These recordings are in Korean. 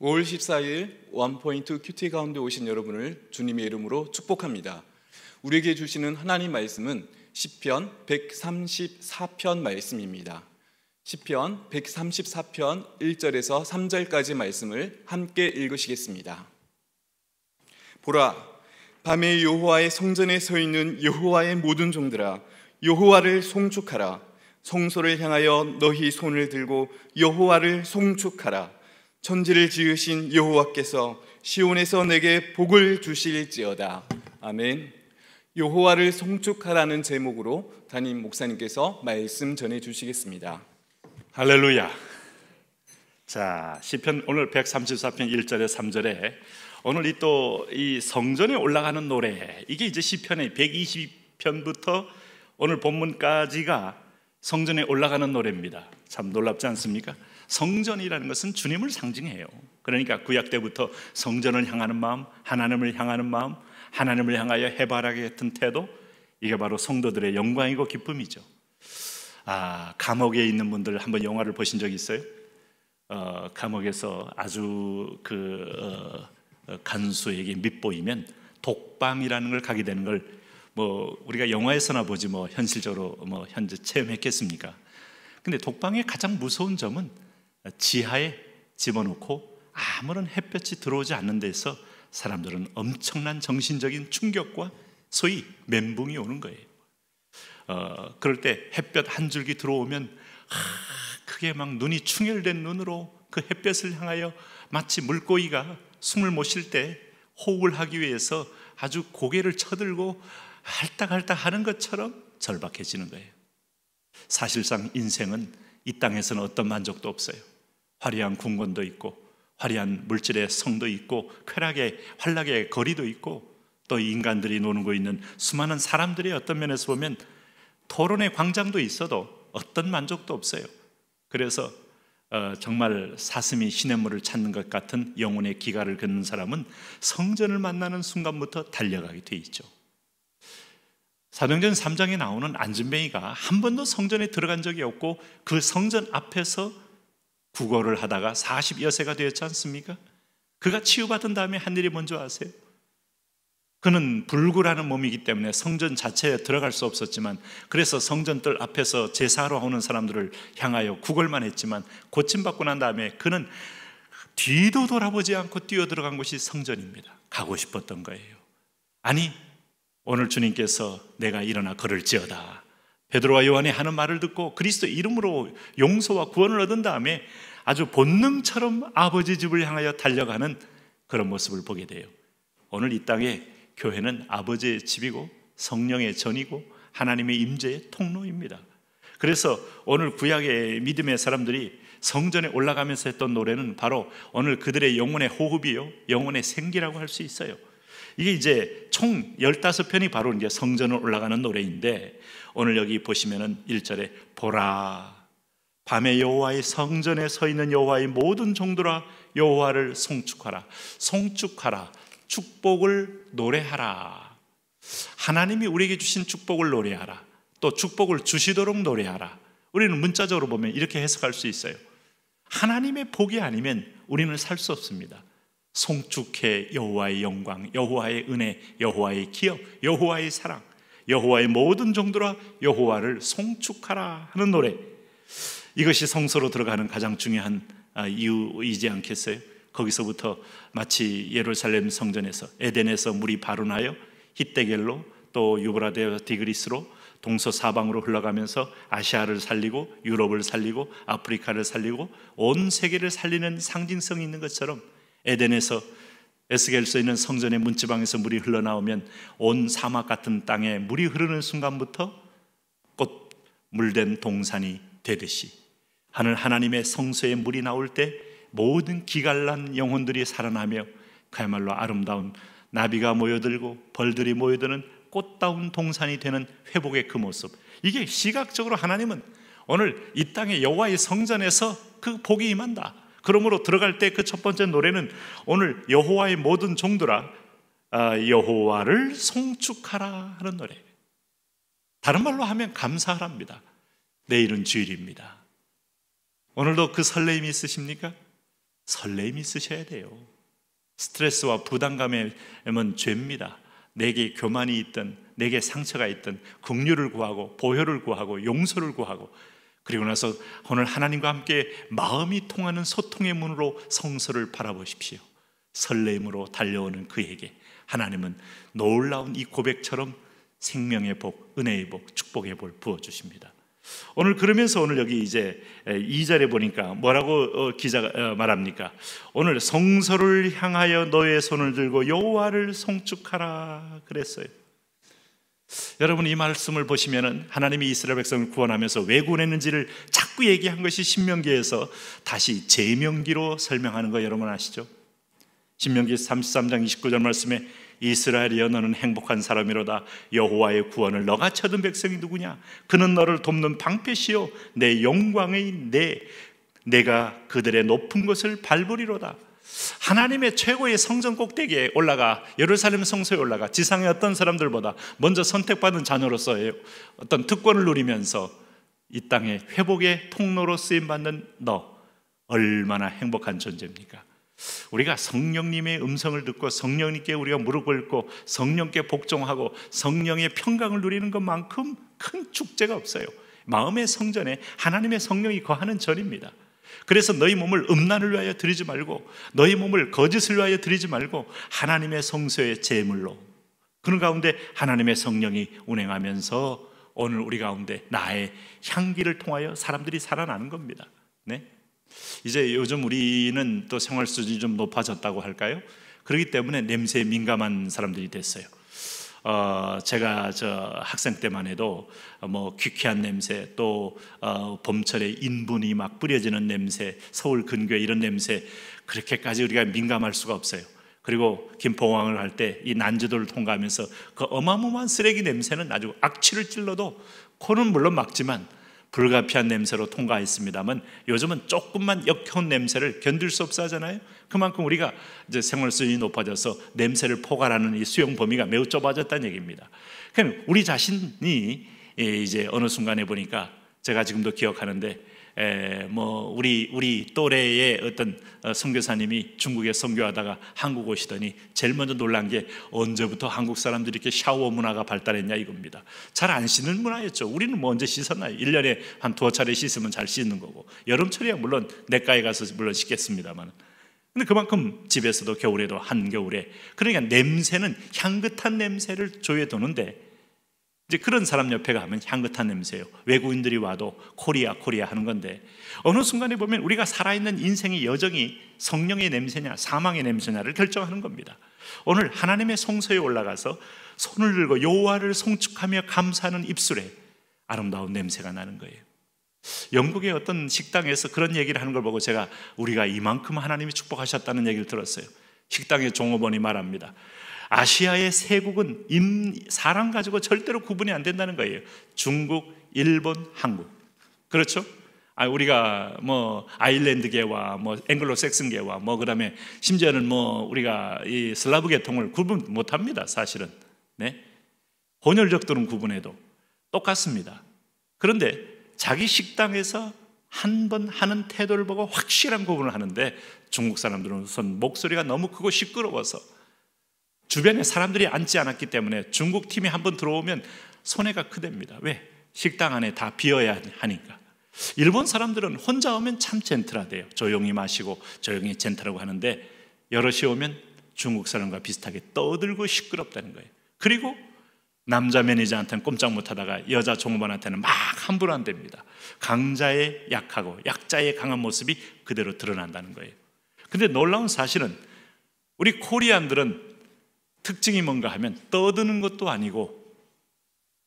5월 14일 원포인트 큐티 가운데 오신 여러분을 주님의 이름으로 축복합니다. 우리에게 주시는 하나님 말씀은 시편 134편 말씀입니다. 시편 134편 1절에서 3절까지 말씀을 함께 읽으시겠습니다. 보라 밤에 여호와의 성전에 서 있는 여호와의 모든 종들아 여호와를 송축하라 성소를 향하여 너희 손을 들고 여호와를 송축하라 천지를 지으신 여호와께서 시온에서 내게 복을 주실지어다. 아멘. 여호와를 송축하라는 제목으로 담임 목사님께서 말씀 전해 주시겠습니다. 할렐루야. 자, 시편 오늘 134편 1절에 3절에 오늘 이 또 이 성전에 올라가는 노래 이게 이제 시편의 120편부터 오늘 본문까지가 성전에 올라가는 노래입니다. 참 놀랍지 않습니까? 성전이라는 것은 주님을 상징해요. 그러니까 구약 때부터 성전을 향하는 마음, 하나님을 향하는 마음, 하나님을 향하여 해바라기 같은 태도, 이게 바로 성도들의 영광이고 기쁨이죠. 아, 감옥에 있는 분들 한번 영화를 보신 적 있어요? 어, 감옥에서 아주 그 어, 어 간수에게 밑보이면 독방이라는 걸 가게 되는 걸 뭐 우리가 영화에서나 보지 뭐 현실적으로 뭐 현재 체험했겠습니까? 근데 독방의 가장 무서운 점은 지하에 집어넣고 아무런 햇볕이 들어오지 않는 데서 사람들은 엄청난 정신적인 충격과 소위 멘붕이 오는 거예요. 어, 그럴 때 햇볕 한 줄기 들어오면 하, 크게 막 눈이 충혈된 눈으로 그 햇볕을 향하여 마치 물고기가 숨을 못쉴때 호흡을 하기 위해서 아주 고개를 쳐들고 할딱할딱 하는 것처럼 절박해지는 거예요. 사실상 인생은 이 땅에서는 어떤 만족도 없어요. 화려한 궁궐도 있고 화려한 물질의 성도 있고 쾌락의 활락의 거리도 있고 또 인간들이 노는거 있는 수많은 사람들이 어떤 면에서 보면 토론의 광장도 있어도 어떤 만족도 없어요. 그래서 어, 정말 사슴이 시냇물을 찾는 것 같은 영혼의 기가를 긋는 사람은 성전을 만나는 순간부터 달려가게 돼 있죠. 사도행전 3장에 나오는 안진뱅이가 한 번도 성전에 들어간 적이 없고 그 성전 앞에서 구걸을 하다가 40여세가 되었지 않습니까? 그가 치유받은 다음에 한 일이 뭔지 아세요? 그는 불구라는 몸이기 때문에 성전 자체에 들어갈 수 없었지만 그래서 성전들 앞에서 제사하러 오는 사람들을 향하여 구걸만 했지만 고침받고 난 다음에 그는 뒤도 돌아보지 않고 뛰어들어간 곳이 성전입니다. 가고 싶었던 거예요. 아니 오늘 주님께서 내가 일어나 걸을지어다 베드로와 요한이 하는 말을 듣고 그리스도 이름으로 용서와 구원을 얻은 다음에 아주 본능처럼 아버지 집을 향하여 달려가는 그런 모습을 보게 돼요. 오늘 이 땅에 교회는 아버지의 집이고 성령의 전이고 하나님의 임재의 통로입니다. 그래서 오늘 구약의 믿음의 사람들이 성전에 올라가면서 했던 노래는 바로 오늘 그들의 영혼의 호흡이요, 영혼의 생기라고 할 수 있어요. 이게 이제 총 15편이 바로 이제 성전을 올라가는 노래인데 오늘 여기 보시면은 1절에 보라 밤에 여호와의 성전에 서 있는 여호와의 모든 종들아 여호와를 송축하라 송축하라 축복을 노래하라 하나님이 우리에게 주신 축복을 노래하라 또 축복을 주시도록 노래하라 우리는 문자적으로 보면 이렇게 해석할 수 있어요 하나님의 복이 아니면 우리는 살 수 없습니다 송축해 여호와의 영광, 여호와의 은혜, 여호와의 기억 여호와의 사랑, 여호와의 모든 정도라 여호와를 송축하라 하는 노래. 이것이 성서로 들어가는 가장 중요한 아, 이유이지 않겠어요? 거기서부터 마치 예루살렘 성전에서 에덴에서 물이 발원하여 히데겔로 또 유브라데 디그리스로 동서 사방으로 흘러가면서 아시아를 살리고 유럽을 살리고 아프리카를 살리고 온 세계를 살리는 상징성이 있는 것처럼 에덴에서 에스겔서 있는 성전의 문지방에서 물이 흘러나오면 온 사막 같은 땅에 물이 흐르는 순간부터 꽃 물된 동산이 되듯이 하늘 하나님의 성소에 물이 나올 때 모든 기갈난 영혼들이 살아나며 그야말로 아름다운 나비가 모여들고 벌들이 모여드는 꽃다운 동산이 되는 회복의 그 모습 이게 시각적으로 하나님은 오늘 이땅에 여호와의 성전에서 그 복이 임한다 그러므로 들어갈 때 그 첫 번째 노래는 오늘 여호와의 모든 종들아 아, 여호와를 송축하라 하는 노래. 다른 말로 하면 감사하랍니다. 내일은 주일입니다. 오늘도 그 설레임이 있으십니까? 설레임이 있으셔야 돼요. 스트레스와 부담감에는 죄입니다. 내게 교만이 있든 내게 상처가 있든 긍휼을 구하고 보혈을 구하고 용서를 구하고 그리고 나서 오늘 하나님과 함께 마음이 통하는 소통의 문으로 성서를 바라보십시오. 설레임으로 달려오는 그에게 하나님은 놀라운 이 고백처럼 생명의 복, 은혜의 복, 축복의 복을 부어주십니다. 오늘 그러면서 오늘 여기 이제 2절에 보니까 뭐라고 어, 기자가 어, 말합니까? 오늘 성서를 향하여 너의 손을 들고 여호와를 송축하라 그랬어요. 여러분 이 말씀을 보시면은 하나님이 이스라엘 백성을 구원하면서 왜 구원했는지를 자꾸 얘기한 것이 신명기에서 다시 제명기로 설명하는 거 여러분 아시죠? 신명기 33장 29절 말씀에 이스라엘이여 너는 행복한 사람이로다 여호와의 구원을 너가 쳐든 백성이 누구냐 그는 너를 돕는 방패시요 내 영광의 내 내가 그들의 높은 것을 발버리로다 하나님의 최고의 성전 꼭대기에 올라가 예루살렘 성소에 올라가 지상의 어떤 사람들보다 먼저 선택받은 자녀로서의 어떤 특권을 누리면서 이 땅의 회복의 통로로 쓰임 받는 너 얼마나 행복한 존재입니까? 우리가 성령님의 음성을 듣고 성령님께 우리가 무릎 꿇고 성령께 복종하고 성령의 평강을 누리는 것만큼 큰 축제가 없어요. 마음의 성전에 하나님의 성령이 거하는 절입니다. 그래서 너희 몸을 음란을 위하여 드리지 말고 너희 몸을 거짓을 위하여 드리지 말고 하나님의 성소의 제물로 그런 가운데 하나님의 성령이 운행하면서 오늘 우리 가운데 나의 향기를 통하여 사람들이 살아나는 겁니다. 네? 이제 요즘 우리는 또 생활 수준이 좀 높아졌다고 할까요? 그렇기 때문에 냄새에 민감한 사람들이 됐어요. 어, 제가 저 학생 때만 해도 어, 뭐 귀쾌한 냄새 또 어, 봄철에 인분이 막 뿌려지는 냄새 서울 근교에 이런 냄새 그렇게까지 우리가 민감할 수가 없어요. 그리고 김포항을 할 때 이 난주도를 통과하면서 그 어마어마한 쓰레기 냄새는 아주 악취를 찔러도 코는 물론 막지만 불가피한 냄새로 통과했습니다만 요즘은 조금만 역겨운 냄새를 견딜 수 없어 하잖아요. 그만큼 우리가 이제 생활 수준이 높아져서 냄새를 포괄하는 이 수용 범위가 매우 좁아졌다는 얘기입니다. 그럼 그러니까 우리 자신이 이제 어느 순간에 보니까 제가 지금도 기억하는데 에, 뭐 우리 우리 또래의 어떤 어, 선교사님이 중국에 선교하다가 한국 오시더니 제일 먼저 놀란 게 언제부터 한국 사람들이 이렇게 샤워 문화가 발달했냐 이겁니다. 잘 안 씻는 문화였죠. 우리는 뭐 언제 씻었나요? 1년에 한 두어 차례 씻으면 잘 씻는 거고 여름철이야 물론 내과에 가서 물론 씻겠습니다만 근데 그만큼 집에서도 겨울에도 한겨울에 그러니까 냄새는 향긋한 냄새를 조여두는데 이제 그런 사람 옆에 가면 향긋한 냄새요 외국인들이 와도 코리아 코리아 하는 건데 어느 순간에 보면 우리가 살아있는 인생의 여정이 성령의 냄새냐 사망의 냄새냐를 결정하는 겁니다. 오늘 하나님의 성소에 올라가서 손을 들고 여호와를 송축하며 감사하는 입술에 아름다운 냄새가 나는 거예요. 영국의 어떤 식당에서 그런 얘기를 하는 걸 보고 제가 우리가 이만큼 하나님이 축복하셨다는 얘기를 들었어요. 식당의 종업원이 말합니다. 아시아의 세국은 사람 가지고 절대로 구분이 안 된다는 거예요. 중국, 일본, 한국. 그렇죠? 아, 우리가 뭐 아일랜드계와 뭐 앵글로색슨계와 뭐 그다음에 심지어는 뭐 우리가 이 슬라브 계통을 구분 못 합니다. 사실은. 네. 혼혈적들은 구분해도 똑같습니다. 그런데 자기 식당에서 한 번 하는 태도를 보고 확실한 구분을 하는데 중국 사람들은 우선 목소리가 너무 크고 시끄러워서 주변에 사람들이 앉지 않았기 때문에 중국 팀이 한 번 들어오면 손해가 크댑니다 왜? 식당 안에 다 비어야 하니까. 일본 사람들은 혼자 오면 참 젠틀하대요. 조용히 마시고 조용히 젠틀하고 하는데 여럿이 오면 중국 사람과 비슷하게 떠들고 시끄럽다는 거예요. 그리고 남자 매니저한테는 꼼짝 못하다가 여자 종업원한테는 막 함부로 안 됩니다. 강자의 약하고 약자의 강한 모습이 그대로 드러난다는 거예요. 근데 놀라운 사실은 우리 코리안들은 특징이 뭔가 하면 떠드는 것도 아니고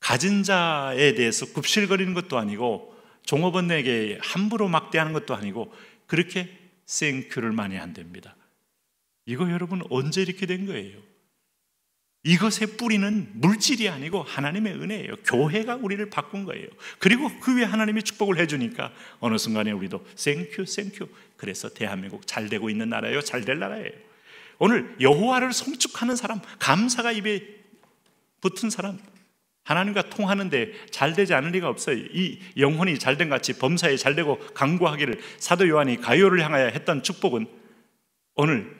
가진 자에 대해서 굽실거리는 것도 아니고 종업원에게 함부로 막대하는 것도 아니고 그렇게 생큐를 많이 한답니다 이거 여러분 언제 이렇게 된 거예요? 이것의 뿌리는 물질이 아니고 하나님의 은혜예요. 교회가 우리를 바꾼 거예요. 그리고 그 위에 하나님이 축복을 해주니까 어느 순간에 우리도 생큐, 생큐. 그래서 대한민국 잘 되고 있는 나라예요. 잘 될 나라예요. 오늘 여호와를 송축하는 사람, 감사가 입에 붙은 사람, 하나님과 통하는데 잘 되지 않을 리가 없어요. 이 영혼이 잘된 같이 범사에 잘 되고 강구하기를 사도 요한이 가요를 향하여 했던 축복은 오늘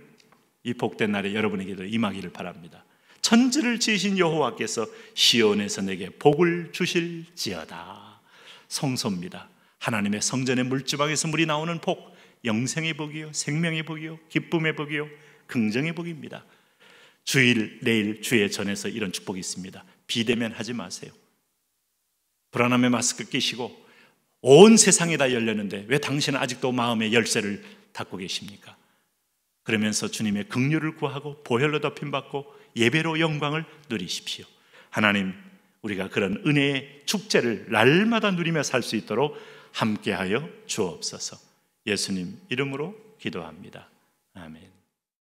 이 복된 날에 여러분에게도 임하기를 바랍니다. 천지를 지으신 여호와께서 시온에서 내게 복을 주실지어다. 성소입니다. 하나님의 성전의 물주방에서 물이 나오는 복, 영생의 복이요, 생명의 복이요, 기쁨의 복이요, 긍정의 복입니다. 주일, 내일, 주에 전해서 이런 축복이 있습니다. 비대면 하지 마세요. 불안함에 마스크 끼시고 온 세상이 다 열렸는데 왜 당신은 아직도 마음의 열쇠를 닫고 계십니까? 그러면서 주님의 긍휼을 구하고 보혈로 덮임 받고 예배로 영광을 누리십시오. 하나님, 우리가 그런 은혜의 축제를 날마다 누리며 살 수 있도록 함께하여 주옵소서. 예수님 이름으로 기도합니다. 아멘.